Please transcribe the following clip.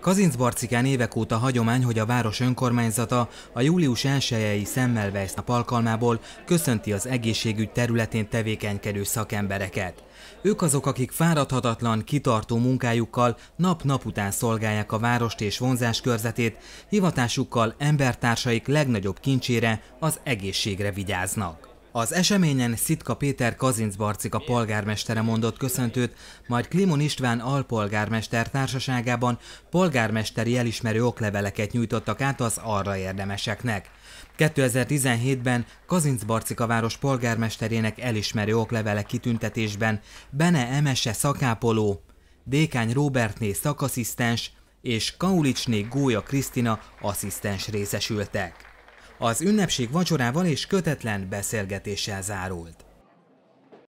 Kazincbarcikán évek óta hagyomány, hogy a város önkormányzata a július 1-i Szemmelweis nap alkalmából köszönti az egészségügy területén tevékenykedő szakembereket. Ők azok, akik fáradhatatlan, kitartó munkájukkal nap-nap után szolgálják a várost és vonzás körzetét, hivatásukkal embertársaik legnagyobb kincsére, az egészségre vigyáznak. Az eseményen Szitka Péter Kazinc a polgármestere mondott köszöntőt, majd Klimon István alpolgármester társaságában polgármesteri elismerő okleveleket nyújtottak át az arra érdemeseknek. 2017-ben Kazinc a város polgármesterének elismerő oklevele kitüntetésben Bene Emese szakápoló, Dékány Robertné szakaszisztens és Kaulicsné Gólya Krisztina asszisztens részesültek. Az ünnepség vacsorával és kötetlen beszélgetéssel zárult.